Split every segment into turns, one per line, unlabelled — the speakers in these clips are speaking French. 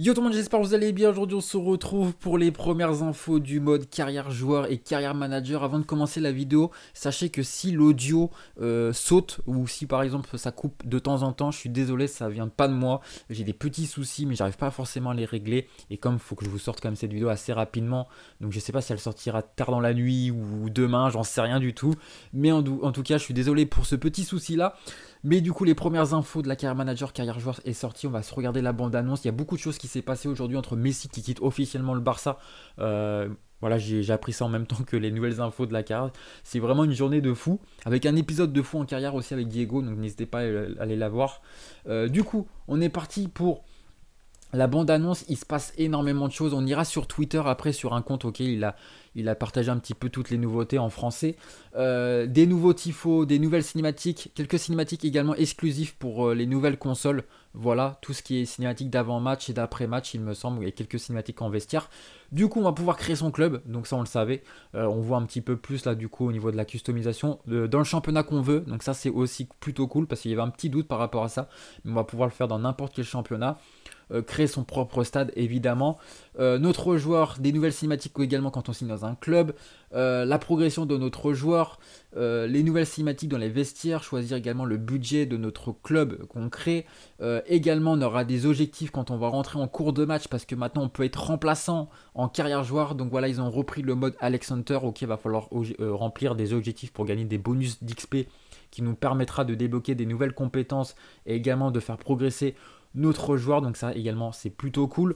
Yo tout le monde, j'espère que vous allez bien. Aujourd'hui, on se retrouve pour les premières infos du mode carrière joueur et carrière manager. Avant de commencer la vidéo, sachez que si l'audio euh, saute ou si par exemple ça coupe de temps en temps, je suis désolé, ça vient pas de moi. J'ai des petits soucis, mais j'arrive pas forcément à les régler. Et comme il faut que je vous sorte quand même cette vidéo assez rapidement, donc je sais pas si elle sortira tard dans la nuit ou demain, j'en sais rien du tout. Mais en tout cas, je suis désolé pour ce petit souci là. Mais du coup, les premières infos de la carrière manager, carrière joueur est sortie. On va se regarder la bande-annonce. Il y a beaucoup de choses qui s'est passé aujourd'hui entre Messi qui quitte officiellement le Barça. Euh, voilà, j'ai appris ça en même temps que les nouvelles infos de la carrière. C'est vraiment une journée de fou, avec un épisode de fou en carrière aussi avec Diego, donc n'hésitez pas à aller la voir. Euh, du coup, on est parti pour la bande-annonce. Il se passe énormément de choses. On ira sur Twitter après sur un compte, ok, il a, il a partagé un petit peu toutes les nouveautés en français. Euh, des nouveaux tifos, des nouvelles cinématiques, quelques cinématiques également exclusives pour euh, les nouvelles consoles. Voilà, tout ce qui est cinématique d'avant-match et d'après-match, il me semble, et quelques cinématiques en vestiaire. Du coup, on va pouvoir créer son club, donc ça on le savait. Euh, on voit un petit peu plus là, du coup, au niveau de la customisation, dans le championnat qu'on veut. Donc ça, c'est aussi plutôt cool parce qu'il y avait un petit doute par rapport à ça. on va pouvoir le faire dans n'importe quel championnat. créer son propre stade évidemment notre joueur des nouvelles cinématiques également quand on signe dans un club, euh, la progression de notre joueur, euh, les nouvelles cinématiques dans les vestiaires, choisir également le budget de notre club qu'on crée. Euh, également, on aura des objectifs quand on va rentrer en cours de match parce que maintenant on peut être remplaçant en carrière joueur. Donc voilà, ils ont repris le mode Alex Hunter. Ok, va falloir remplir des objectifs pour gagner des bonus d'XP qui nous permettra de débloquer des nouvelles compétences et également de faire progresser notre joueur. Donc ça également, c'est plutôt cool.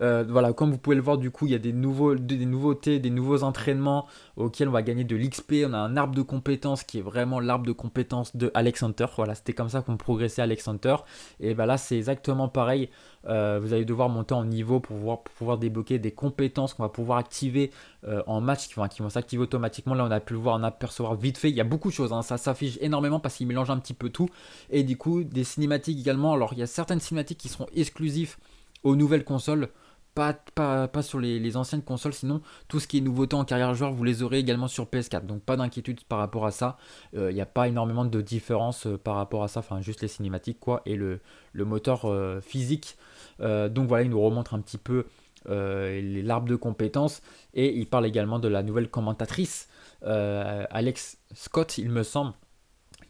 Euh, voilà, comme vous pouvez le voir, du coup, il y a des, nouveaux, des nouveautés, des nouveaux entraînements auxquels on va gagner de l'XP. On a un arbre de compétences qui est vraiment l'arbre de compétences de Alex Hunter. Voilà, c'était comme ça qu'on progressait Alex Hunter. Et ben là, c'est exactement pareil. Euh, vous allez devoir monter en niveau pour pouvoir, débloquer des compétences qu'on va pouvoir activer euh, en match qui vont, qui vont s'activer automatiquement. Là, on a pu le voir, en apercevoir vite fait. Il y a beaucoup de choses, hein. ça s'affiche énormément parce qu'il mélange un petit peu tout. Et du coup, des cinématiques également. Alors, il y a certaines cinématiques qui seront exclusives aux nouvelles consoles, pas, pas, sur les, anciennes consoles, sinon tout ce qui est nouveauté en carrière joueur, vous les aurez également sur PS4. Donc pas d'inquiétude par rapport à ça. Il euh, n'y a pas énormément de différence euh, par rapport à ça, enfin juste les cinématiques quoi, et le, moteur euh, physique. donc voilà, il nous remontre un petit peu l'arbre de compétences et il parle également de la nouvelle commentatrice, Alex Scott, il me semble,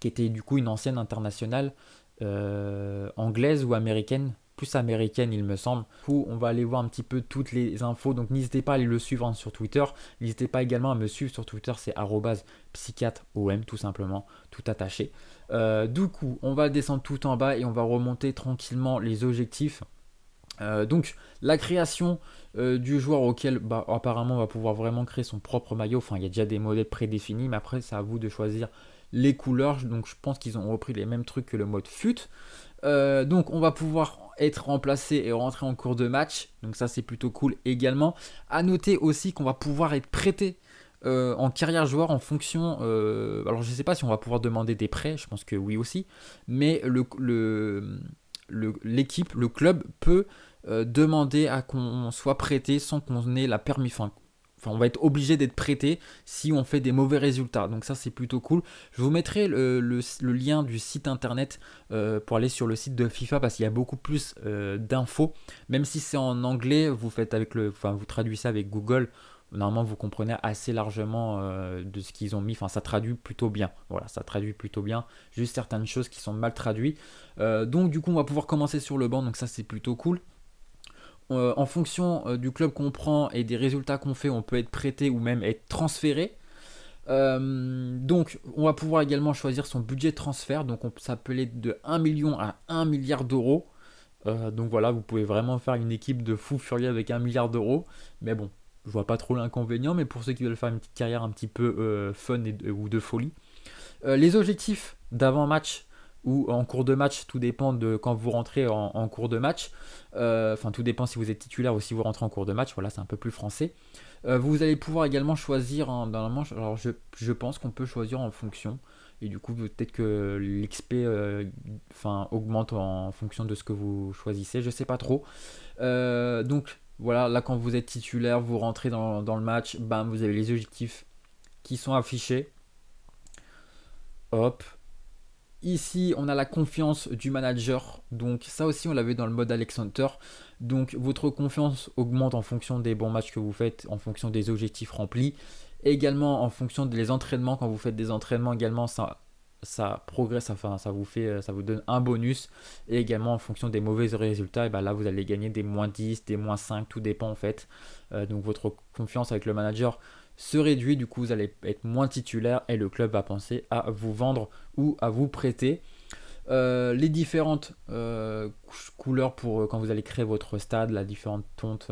qui était du coup une ancienne internationale anglaise ou américaine, américaine, il me semble, où on va aller voir un petit peu toutes les infos. Donc n'hésitez pas à aller le suivre hein, sur Twitter. N'hésitez pas également à me suivre sur Twitter, c'est psychiatre om tout simplement, tout attaché. Euh, du coup, on va descendre tout en bas et on va remonter tranquillement les objectifs. Euh, donc la création euh, du joueur auquel bah, apparemment on va pouvoir vraiment créer son propre maillot, enfin il y a déjà des modèles prédéfinis, mais après c'est à vous de choisir les couleurs, donc je pense qu'ils ont repris les mêmes trucs que le mode fut. donc on va pouvoir être remplacé et rentrer en cours de match. Donc ça c'est plutôt cool également. À noter aussi qu'on va pouvoir être prêté euh, en carrière joueur en fonction. Euh, alors je ne sais pas si on va pouvoir demander des prêts, je pense que oui aussi. Mais l'équipe, le, le, le, club peut euh, demander à qu'on soit prêté sans qu'on ait la permis, fin. Enfin, on va être obligé d'être prêté si on fait des mauvais résultats. Donc ça, c'est plutôt cool. Je vous mettrai le, lien du site internet euh, pour aller sur le site de FIFA parce qu'il y a beaucoup plus euh, d'infos. Même si c'est en anglais, vous faites avec le, enfin, vous traduisez avec Google. Normalement, vous comprenez assez largement euh, de ce qu'ils ont mis. Enfin, ça traduit plutôt bien. Voilà, ça traduit plutôt bien. Juste certaines choses qui sont mal traduites. donc, du coup, on va pouvoir commencer sur le banc. Donc ça, c'est plutôt cool. Euh, en fonction euh, du club qu'on prend et des résultats qu'on fait, on peut être prêté ou même être transféré. Euh, donc, on va pouvoir également choisir son budget de transfert. Donc, on peut s'appeler de 1 million à 1 milliard d'euros. donc voilà, vous pouvez vraiment faire une équipe de fou furieux avec 1 milliard d'euros. Mais bon, je vois pas trop l'inconvénient. Mais pour ceux qui veulent faire une petite carrière un petit peu fun ou de folie, les objectifs d'avant-match ou en cours de match, tout dépend de quand vous rentrez en, cours de match. Euh, enfin, tout dépend si vous êtes titulaire ou si vous rentrez en cours de match. Voilà, c'est un peu plus français. Euh, vous allez pouvoir également choisir hein, dans la manche. Alors, je, pense qu'on peut choisir en fonction. Et du coup, peut-être que l'XP euh, augmente en fonction de ce que vous choisissez. Je sais pas trop. donc, voilà, là, quand vous êtes titulaire, vous rentrez dans, dans le match. Bam, vous avez les objectifs qui sont affichés. Hop, Ici, on a la confiance du manager. Donc ça aussi, on l'avait dans le mode Alexander. Donc votre confiance augmente en fonction des bons matchs que vous faites, en fonction des objectifs remplis. Également en fonction des entraînements. Quand vous faites des entraînements également, ça, ça progresse, enfin ça vous fait, euh, ça vous donne un bonus. Et également en fonction des mauvais résultats, et eh ben là vous allez gagner des moins 10, des moins 5, tout dépend en fait. Euh, donc votre confiance avec le manager se réduit, du coup vous allez être moins titulaire et le club va penser à vous vendre ou à vous prêter. Euh, les différentes euh, couleurs pour euh, quand vous allez créer votre stade, la différente tonte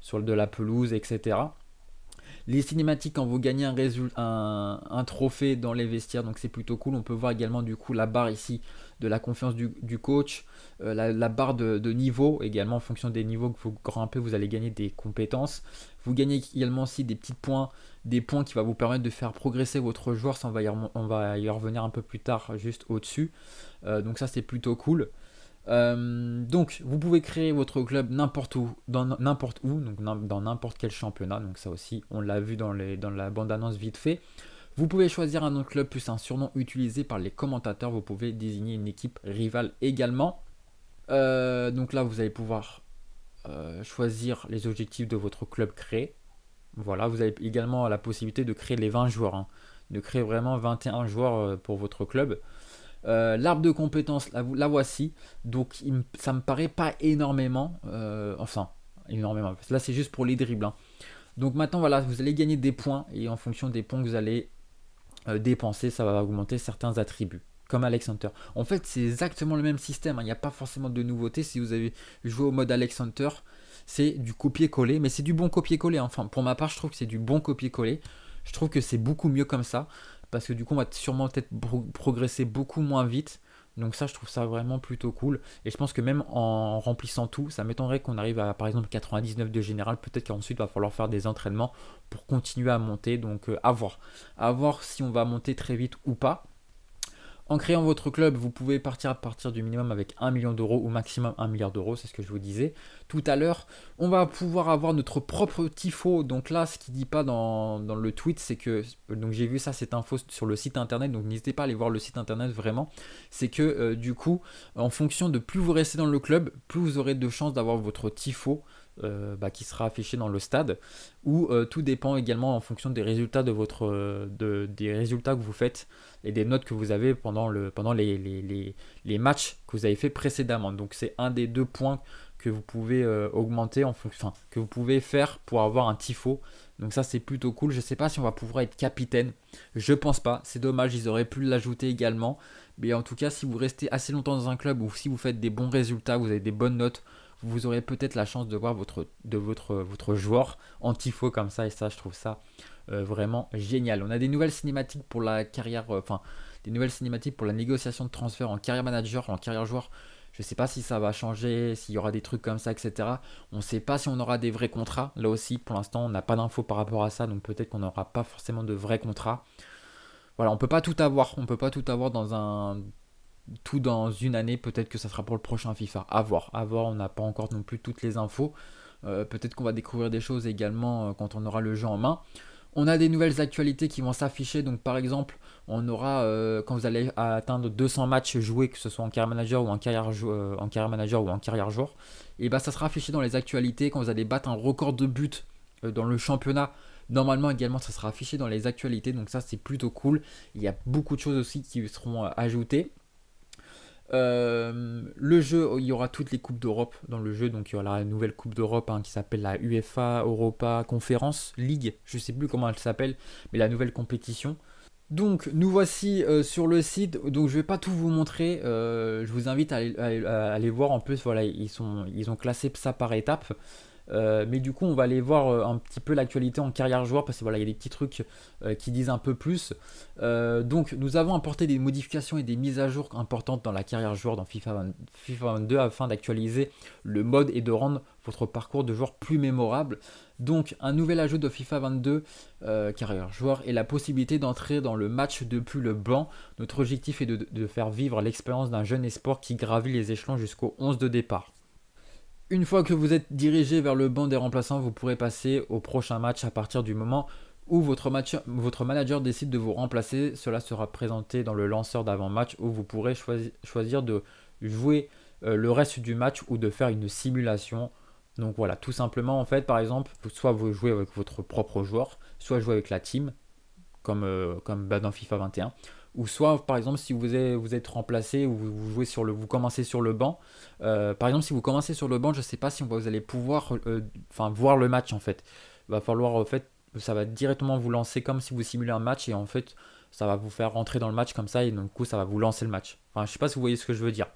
sur de la pelouse, etc. Les cinématiques, quand vous gagnez un, trophée dans les vestiaires, donc c'est plutôt cool. On peut voir également du coup la barre ici de la confiance du, coach, euh, la, barre de, niveau également en fonction des niveaux que vous grimpez, vous allez gagner des compétences. Vous gagnez également aussi des petits points, des points qui va vous permettre de faire progresser votre joueur. on va y, revenir un peu plus tard, juste au-dessus. Euh, donc ça, c'est plutôt cool. Euh, donc, vous pouvez créer votre club n'importe où, dans n'importe où, donc dans n'importe quel championnat. Donc ça aussi, on l'a vu dans, la bande-annonce vite fait. Vous pouvez choisir un autre club plus un surnom utilisé par les commentateurs. Vous pouvez désigner une équipe rivale également. Euh, donc là, vous allez pouvoir euh, choisir les objectifs de votre club créé. Voilà, vous avez également la possibilité de créer les 20 joueurs, hein. de créer vraiment 21 joueurs pour votre club. Euh, l'arbre de compétences, la, voici. Donc ça me paraît pas énormément. Euh, enfin, énormément. Là, c'est juste pour les dribbles. Hein. Donc maintenant, voilà, vous allez gagner des points. Et en fonction des points que vous allez euh, dépenser, ça va augmenter certains attributs. Comme Alex Hunter. En fait, c'est exactement le même système. Hein. Il n'y a pas forcément de nouveauté. Si vous avez joué au mode Alex Hunter, c'est du copier-coller. Mais c'est du bon copier-coller. Hein. Enfin, pour ma part, je trouve que c'est du bon copier-coller. Je trouve que c'est beaucoup mieux comme ça parce que du coup on va sûrement peut-être progresser beaucoup moins vite. Donc ça, je trouve ça vraiment plutôt cool. Et je pense que même en remplissant tout, ça m'étonnerait qu'on arrive à par exemple 99 de général. Peut-être qu'ensuite, il va falloir faire des entraînements pour continuer à monter. Donc euh, à voir. À voir si on va monter très vite ou pas. En créant votre club, vous pouvez partir à partir du minimum avec 1 million d'euros ou maximum 1 milliard d'euros, c'est ce que je vous disais tout à l'heure. On va pouvoir avoir notre propre tifo. Donc là, ce qui dit pas dans, le tweet, c'est que donc j'ai vu ça cette info sur le site internet, donc n'hésitez pas à aller voir le site internet vraiment. C'est que euh, du coup, en fonction de plus vous restez dans le club, plus vous aurez de chances d'avoir votre tifo. Euh, bah, qui sera affiché dans le stade, où euh, tout dépend également en fonction des résultats de votre, euh, des résultats que vous faites et des notes que vous avez pendant, le, pendant les, les, matchs que vous avez fait précédemment. Donc c'est un des deux points que vous pouvez augmenter en fonction, que vous pouvez faire pour avoir un tifo. Donc ça c'est plutôt cool. Je sais pas si on va pouvoir être capitaine. Je pense pas. C'est dommage. Ils auraient pu l'ajouter également. Mais en tout cas, si vous restez assez longtemps dans un club ou si vous faites des bons résultats, vous avez des bonnes notes, vous aurez peut-être la chance de voir votre, de votre, votre joueur antifaux comme ça, et ça, je trouve ça euh, vraiment génial. On a des nouvelles cinématiques pour la carrière, euh, enfin, des nouvelles cinématiques pour la négociation de transfert en carrière manager, en carrière joueur. Je ne sais pas si ça va changer, s'il y aura des trucs comme ça, etc. On ne sait pas si on aura des vrais contrats. Là aussi, pour l'instant, on n'a pas d'infos par rapport à ça, donc peut-être qu'on n'aura pas forcément de vrais contrats. Voilà, on peut pas tout avoir. On peut pas tout avoir dans un tout dans une année, peut-être que ça sera pour le prochain FIFA. À voir, à voir, on n'a pas encore non plus toutes les infos. Euh, peut-être qu'on va découvrir des choses également euh, quand on aura le jeu en main. On a des nouvelles actualités qui vont s'afficher. Donc par exemple, on aura euh, quand vous allez atteindre 200 matchs joués, que ce soit en carrière manager ou en carrière, en carrière manager ou en carrière joueur, et eh bah ben, ça sera affiché dans les actualités quand vous allez battre un record de buts dans le championnat. Normalement également ça sera affiché dans les actualités. Donc ça c'est plutôt cool. Il y a beaucoup de choses aussi qui seront ajoutées. Euh, le jeu, il y aura toutes les Coupes d'Europe dans le jeu, donc il y aura la nouvelle Coupe d'Europe hein, qui s'appelle la UEFA Europa Conférence League, je sais plus comment elle s'appelle, mais la nouvelle compétition. Donc nous voici euh, sur le site, donc je vais pas tout vous montrer, euh, je vous invite à aller, voir en plus, voilà, ils, sont, ils ont classé ça par étapes. Euh, mais du coup, on va aller voir euh, un petit peu l'actualité en carrière joueur parce que voilà, il y a des petits trucs euh, qui disent un peu plus. donc, nous avons apporté des modifications et des mises à jour importantes dans la carrière joueur dans FIFA, 22 afin d'actualiser le mode et de rendre votre parcours de joueur plus mémorable. Donc, un nouvel ajout de FIFA 22 carrière joueur et la possibilité d'entrer dans le match depuis le banc. Notre objectif est de, faire vivre l'expérience d'un jeune espoir qui gravit les échelons jusqu'au 11 de départ une fois que vous êtes dirigé vers le banc des remplaçants, vous pourrez passer au prochain match à partir du moment où votre, match, votre manager décide de vous remplacer. Cela sera présenté dans le lanceur d'avant-match où vous pourrez choisir de jouer euh, le reste du match ou de faire une simulation. Donc voilà, tout simplement en fait, par exemple, soit vous jouez avec votre propre joueur, soit jouez avec la team, comme, euh, comme dans FIFA 21 ou soit par exemple si vous êtes, vous êtes remplacé ou vous, jouez sur le, vous commencez sur le banc. Euh, par exemple, si vous commencez sur le banc, je sais pas si on va, vous allez pouvoir, euh, voir le match en fait. va falloir en fait, ça va directement vous lancer comme si vous simulez un match et en fait, ça va vous faire rentrer dans le match comme ça et donc coup, ça va vous lancer le match. Enfin, je sais pas si vous voyez ce que je veux dire.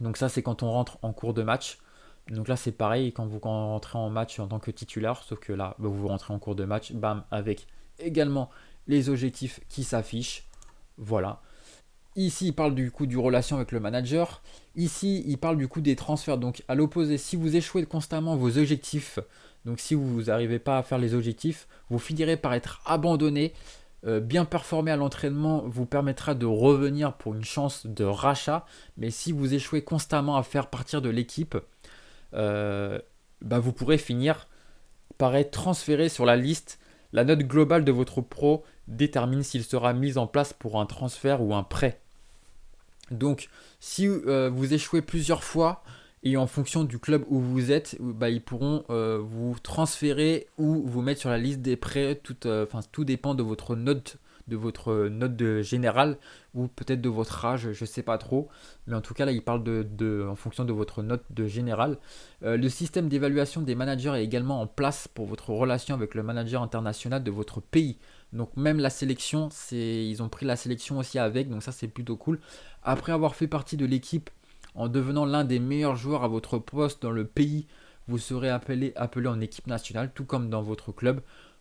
Donc ça, c'est quand on rentre en cours de match. Donc là, c'est pareil quand vous rentrez en match en tant que titulaire, sauf que là, bah, vous rentrez en cours de match, bam, avec également les objectifs qui s'affichent. Voilà. Ici, il parle du coup du relation avec le manager. Ici, il parle du coup des transferts. Donc, à l'opposé, si vous échouez constamment vos objectifs, donc si vous n'arrivez pas à faire les objectifs, vous finirez par être abandonné. Euh, bien performer à l'entraînement vous permettra de revenir pour une chance de rachat. Mais si vous échouez constamment à faire partir de l'équipe, euh, bah, vous pourrez finir par être transféré sur la liste. La note globale de votre pro détermine s'il sera mis en place pour un transfert ou un prêt. Donc, si euh, vous échouez plusieurs fois, et en fonction du club où vous êtes, euh, bah, ils pourront euh, vous transférer ou vous mettre sur la liste des prêts. tout dépend de votre note de votre note de général ou peut-être de votre âge, je ne sais pas trop. Mais en tout cas, là, il parle de, en fonction de votre note de général. Euh, le système d'évaluation des managers est également en place pour votre relation avec le manager international de votre pays. Donc même la sélection, ils ont pris la sélection aussi avec, donc ça c'est plutôt cool. Après avoir fait partie de l'équipe en devenant l'un des meilleurs joueurs à votre poste dans le pays, vous serez appelé, appelé en équipe nationale, tout comme dans votre club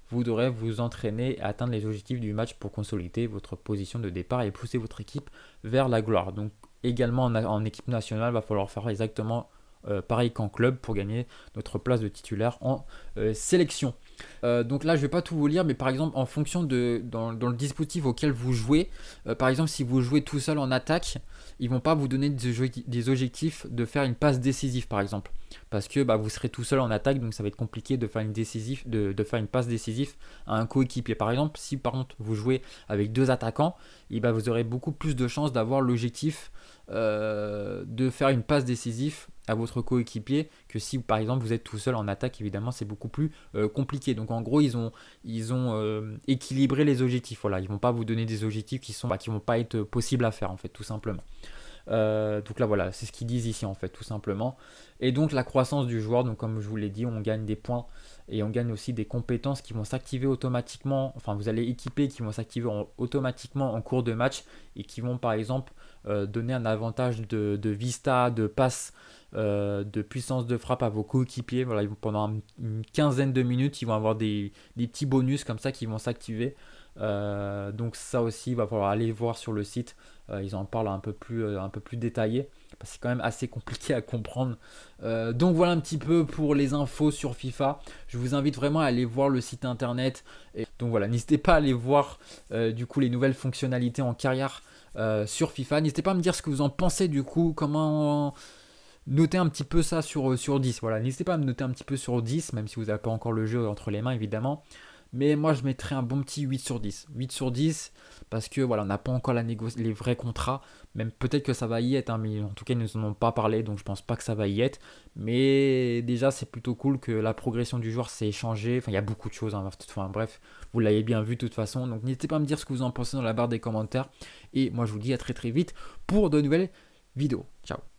vous devrez vous entraîner et atteindre les objectifs du match pour consolider votre position de départ et pousser votre équipe vers la gloire. Donc également en, équipe nationale, il va falloir faire exactement euh, pareil qu'en club pour gagner notre place de titulaire en euh, sélection. Euh, donc là, je ne vais pas tout vous lire, mais par exemple, en fonction de dans, le dispositif auquel vous jouez, euh, par exemple, si vous jouez tout seul en attaque, ils vont pas vous donner des, objectifs de faire une passe décisive, par exemple, parce que bah, vous serez tout seul en attaque, donc ça va être compliqué de faire une décisive, de, faire une passe décisive à un coéquipier. Par exemple, si par contre vous jouez avec deux attaquants, et eh bah, vous aurez beaucoup plus de chances d'avoir l'objectif euh, de faire une passe décisive à votre coéquipier que si par exemple vous êtes tout seul en attaque évidemment c'est beaucoup plus euh, compliqué donc en gros ils ont ils ont euh, équilibré les objectifs voilà ils vont pas vous donner des objectifs qui sont pas bah, qui vont pas être possibles à faire en fait tout simplement euh, donc là voilà c'est ce qu'ils disent ici en fait tout simplement et donc la croissance du joueur donc comme je vous l'ai dit on gagne des points et on gagne aussi des compétences qui vont s'activer automatiquement enfin vous allez équiper qui vont s'activer automatiquement en cours de match et qui vont par exemple euh, donner un avantage de, vista, de passe, euh, de puissance de frappe à vos coéquipiers. Voilà, pendant une quinzaine de minutes, ils vont avoir des, petits bonus comme ça qui vont s'activer. Euh, donc ça aussi, il va falloir aller voir sur le site. ils en parlent un peu plus, un peu plus détaillé c'est quand même assez compliqué à comprendre. Euh, donc voilà un petit peu pour les infos sur FIFA. Je vous invite vraiment à aller voir le site internet. donc voilà, n'hésitez pas à aller voir euh, du coup les nouvelles fonctionnalités en carrière euh, sur FIFA. N'hésitez pas à me dire ce que vous en pensez du coup, comment noter un petit peu ça sur, sur 10. Voilà, n'hésitez pas à me noter un petit peu sur 10, même si vous n'avez pas encore le jeu entre les mains évidemment. Mais moi, je mettrais un bon petit 8 sur 10. 8 sur 10, parce que voilà, on n'a pas encore la les vrais contrats. Même peut-être que ça va y être, hein, mais en tout cas, ils nous en ont pas parlé, donc je pense pas que ça va y être. Mais déjà, c'est plutôt cool que la progression du joueur s'est changée. Enfin, il y a beaucoup de choses. Hein, bref, vous l'avez bien vu de toute façon. Donc, n'hésitez pas à me dire ce que vous en pensez dans la barre des commentaires. Et moi, je vous dis à très très vite pour de nouvelles vidéos. Ciao